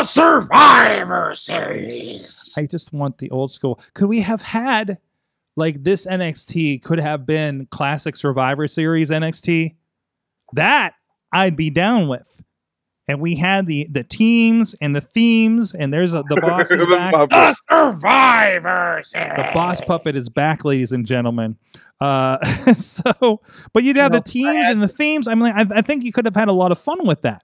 the Survivor Series. I just want the old school. Could we have had like this NXT could have been classic Survivor Series NXT? That I'd be down with. And we had the the teams and the themes, and there's a, the boss is back. the Survivor Series. The boss puppet is back, ladies and gentlemen. Uh, so, but you'd have the teams and the themes. I mean, I, I think you could have had a lot of fun with that.